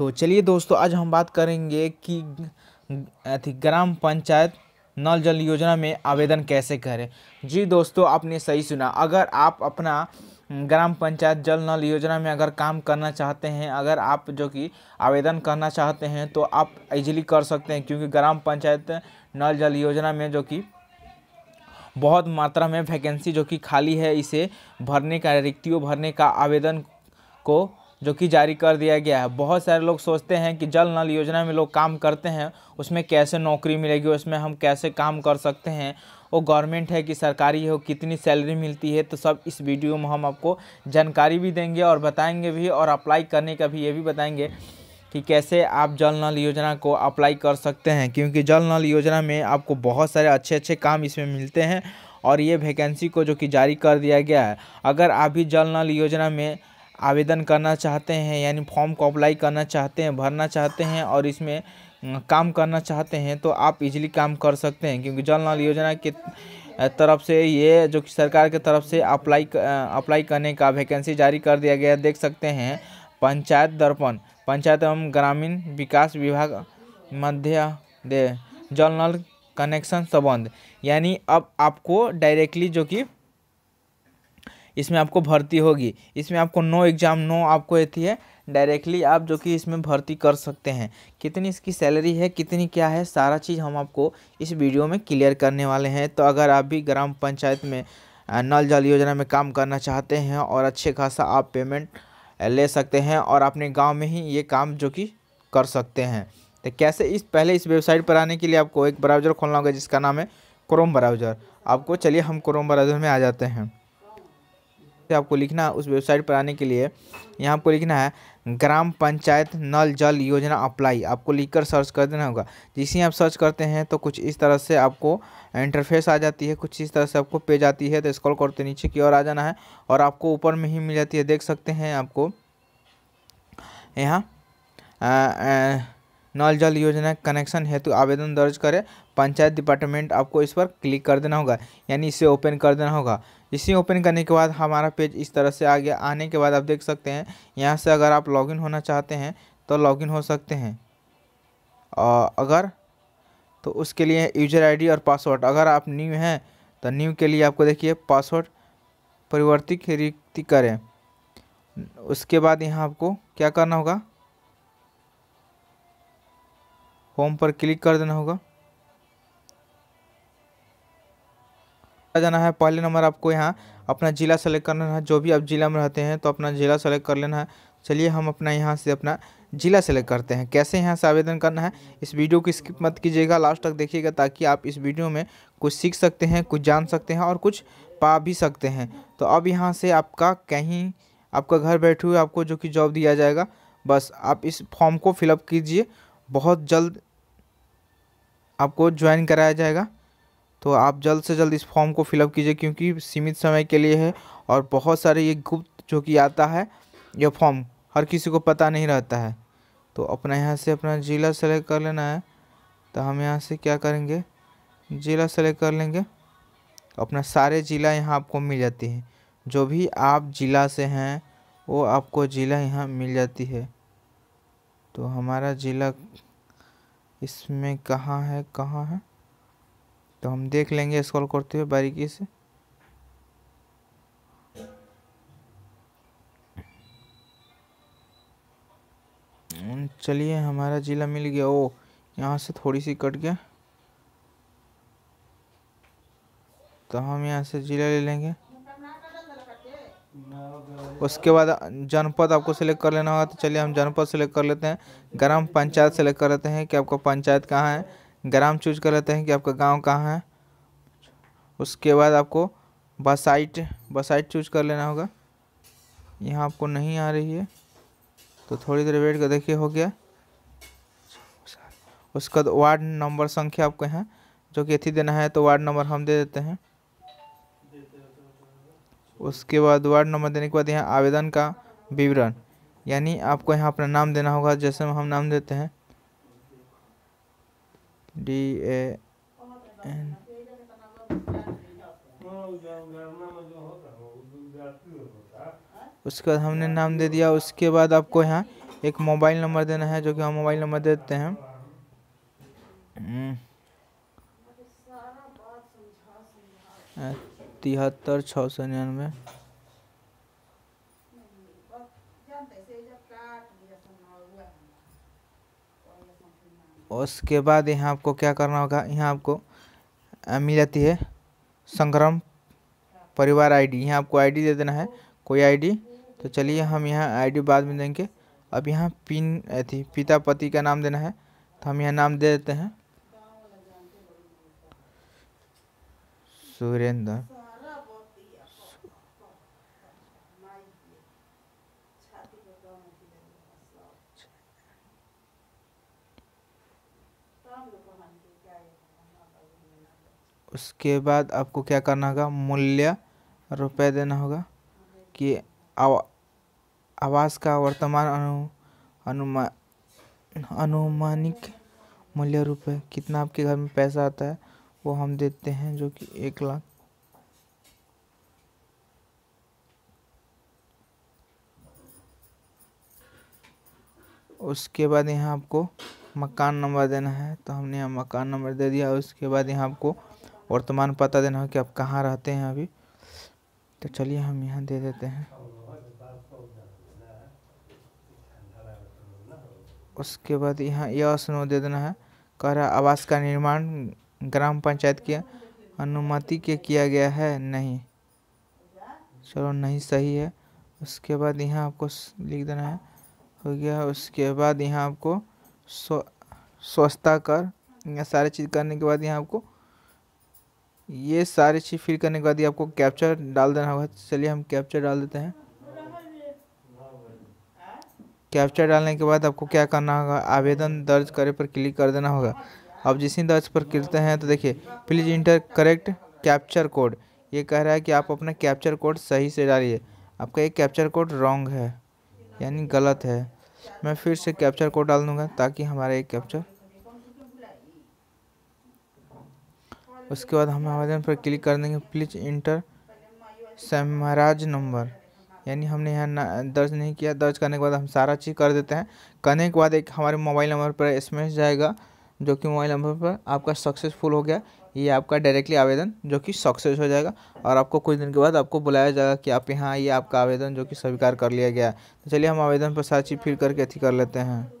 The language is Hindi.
तो चलिए दोस्तों आज हम बात करेंगे कि अथी ग्राम पंचायत नल जल योजना में आवेदन कैसे करें जी दोस्तों आपने सही सुना अगर आप अपना ग्राम पंचायत जल नल योजना में अगर काम करना चाहते हैं अगर आप जो कि आवेदन करना चाहते हैं तो आप इजीली कर सकते हैं क्योंकि ग्राम पंचायत नल जल योजना में जो कि बहुत मात्रा में वैकेंसी जो कि खाली है इसे भरने का रिक्तियों भरने का आवेदन को जो कि जारी कर दिया गया है बहुत सारे लोग सोचते हैं कि जल नल योजना में लोग काम करते हैं उसमें कैसे नौकरी मिलेगी उसमें हम कैसे काम कर सकते हैं वो गवर्नमेंट है कि सरकारी है कितनी सैलरी मिलती है तो सब इस वीडियो में हम आपको जानकारी भी देंगे और बताएंगे भी और अप्लाई करने का भी ये भी बताएंगे कि कैसे आप जल नल योजना को अप्लाई कर सकते हैं क्योंकि जल नल योजना में आपको बहुत सारे अच्छे अच्छे काम इसमें मिलते हैं और ये वैकेंसी को जो कि जारी कर दिया गया है अगर आप भी जल नल योजना में आवेदन करना चाहते हैं यानी फॉर्म को अप्लाई करना चाहते हैं भरना चाहते हैं और इसमें काम करना चाहते हैं तो आप इजीली काम कर सकते हैं क्योंकि जल नल योजना के तरफ से ये जो कि सरकार के तरफ से अप्लाई अप्लाई करने का वैकेंसी जारी कर दिया गया देख सकते हैं पंचायत दर्पण पंचायत एवं ग्रामीण विकास विभाग मध्य दे जल नल कनेक्शन संबंध यानी अब आपको डायरेक्टली जो कि इसमें आपको भर्ती होगी इसमें आपको नो एग्ज़ाम नो आपको रहती है डायरेक्टली आप जो कि इसमें भर्ती कर सकते हैं कितनी इसकी सैलरी है कितनी क्या है सारा चीज़ हम आपको इस वीडियो में क्लियर करने वाले हैं तो अगर आप भी ग्राम पंचायत में नल जल योजना में काम करना चाहते हैं और अच्छे खासा आप पेमेंट ले सकते हैं और अपने गांव में ही ये काम जो कि कर सकते हैं तो कैसे इस पहले इस वेबसाइट पर आने के लिए आपको एक ब्राउज़र खोलना होगा जिसका नाम है क्रोम ब्राउज़र आपको चलिए हम क्रोम ब्राउज़र में आ जाते हैं सकते आपको लिखना है उस वेबसाइट पर आने के लिए यहाँ आपको लिखना है ग्राम पंचायत नल जल योजना अप्लाई आपको लिखकर सर्च कर देना होगा जिसे आप सर्च करते हैं तो कुछ इस तरह से आपको इंटरफेस आ जाती है कुछ इस तरह से आपको पेज आती है तो स्क्रॉल करते नीचे की ओर आ जाना है और आपको ऊपर में ही मिल जाती है देख सकते हैं आपको यहाँ नल जल योजना कनेक्शन हेतु आवेदन दर्ज करें पंचायत डिपार्टमेंट आपको इस पर क्लिक कर देना होगा यानी इसे ओपन कर देना होगा इसे ओपन करने के बाद हमारा पेज इस तरह से आ गया आने के बाद आप देख सकते हैं यहाँ से अगर आप लॉगिन होना चाहते हैं तो लॉगिन हो सकते हैं अगर तो उसके लिए यूजर आई और पासवर्ड अगर आप न्यू हैं तो न्यू के लिए आपको देखिए पासवर्ड परिवर्तित रिक्ति करें उसके बाद यहाँ आपको क्या करना होगा होम पर क्लिक कर देना होगा जाना है पहले नंबर आपको यहाँ अपना ज़िला सेलेक्ट करना है जो भी आप ज़िला में रहते हैं तो अपना ज़िला सेलेक्ट कर लेना है चलिए हम अपना यहाँ से अपना ज़िला सेलेक्ट करते हैं कैसे यहाँ से आवेदन करना है इस वीडियो की स्किप मत कीजिएगा लास्ट तक देखिएगा ताकि आप इस वीडियो में कुछ सीख सकते हैं कुछ जान सकते हैं और कुछ पा भी सकते हैं तो अब यहाँ से आपका कहीं आपका घर बैठे हुए आपको जो कि जॉब दिया जाएगा बस आप इस फॉर्म को फिलअप कीजिए बहुत जल्द आपको ज्वाइन कराया जाएगा तो आप जल्द से जल्द इस फॉर्म को फिलअप कीजिए क्योंकि सीमित समय के लिए है और बहुत सारे ये गुप्त जो कि आता है यह फॉर्म हर किसी को पता नहीं रहता है तो अपना यहाँ से अपना ज़िला सेलेक्ट कर लेना है तो हम यहाँ से क्या करेंगे ज़िला सेलेक्ट कर लेंगे अपना सारे ज़िला यहाँ आपको मिल जाती है जो भी आप ज़िला से हैं वो आपको ज़िला यहाँ मिल जाती है तो हमारा ज़िला इसमें कहाँ है कहाँ है तो हम देख लेंगे स्क्रॉल करते हुए बारीकी से हम्म, चलिए हमारा ज़िला मिल गया ओ यहाँ से थोड़ी सी कट गया तो हम यहाँ से ज़िला ले लेंगे उसके बाद जनपद आपको सेलेक्ट कर लेना होगा तो चलिए हम जनपद सेलेक्ट कर लेते हैं ग्राम पंचायत सेलेक्ट कर लेते हैं कि आपका पंचायत कहाँ है ग्राम चूज कर लेते हैं कि आपका गांव कहाँ है उसके बाद आपको बसाइट बसाइट चूज कर लेना होगा यहाँ आपको नहीं आ रही है तो थोड़ी देर वेट कर देखिए हो गया उसका वार्ड नंबर संख्या आपको यहाँ जो कि अथी देना है तो वार्ड नंबर हम दे देते हैं उसके बाद वार्ड नंबर देने के बाद यहाँ आवेदन का विवरण यानी आपको यहाँ अपना नाम देना होगा जैसे हम नाम देते हैं डी ए एन उसके बाद हमने नाम दे दिया उसके बाद आपको यहाँ एक मोबाइल नंबर देना है जो कि हम मोबाइल नंबर देते हैं अच्छा तिहत्तर छः सौ निन्यानवे उसके बाद यहाँ आपको क्या करना होगा यहाँ आपको मिल जाती है संग्रम परिवार आईडी यहाँ आपको आईडी दे देना है कोई आईडी तो चलिए हम यहाँ आईडी बाद में देंगे अब यहाँ पिन थी पिता पति का नाम देना है तो हम यहाँ नाम दे देते हैं सुरेंद्र उसके बाद आपको क्या करना होगा मूल्य रुपये देना होगा कि आवास का वर्तमान अनु अनुमा अनुमानिक मूल्य रुपये कितना आपके घर में पैसा आता है वो हम देते हैं जो कि एक लाख उसके बाद यहाँ आपको मकान नंबर देना है तो हमने यहाँ मकान नंबर दे दिया उसके बाद यहाँ आपको वर्तमान पता देना हो कि आप कहाँ रहते हैं अभी तो चलिए हम यहाँ दे देते हैं उसके बाद यहाँ यह सुनो दे देना है कह रहा आवास का निर्माण ग्राम पंचायत की अनुमति के किया गया है नहीं चलो नहीं सही है उसके बाद यहाँ आपको लिख देना है हो गया उसके बाद यहाँ आपको स्व स्वच्छता कर या सारे चीज़ करने के बाद यहाँ आपको ये सारी चीज़ फिल करने के बाद ये आपको कैप्चर डाल देना होगा चलिए हम कैप्चर डाल देते हैं कैप्चर डालने के बाद आपको क्या करना होगा आवेदन दर्ज करे पर क्लिक कर देना होगा अब जिस ही दर्ज पर करते हैं तो देखिए please enter correct capture code ये कह रहा है कि आप अपना कैप्चर कोड सही से डालिए आपका ये कैप्चर कोड रॉन्ग है यानी गलत है मैं फिर से कैप्चर कोड डाल दूँगा ताकि हमारा ये कैप्चर उसके बाद हम आवेदन पर क्लिक कर देंगे प्लीज इंटर समराज नंबर यानी हमने यहाँ दर्ज नहीं किया दर्ज करने के बाद हम सारा चीज़ कर देते हैं करने के बाद एक हमारे मोबाइल नंबर पर एस जाएगा जो कि मोबाइल नंबर पर आपका सक्सेसफुल हो गया ये आपका डायरेक्टली आवेदन जो कि सक्सेस हो जाएगा और आपको कुछ दिन के बाद आपको बुलाया जाएगा कि आप यहाँ ये आपका आवेदन जो कि स्वीकार कर लिया गया तो चलिए हम आवेदन पर सारा चीज़ फिल करके अथी कर लेते हैं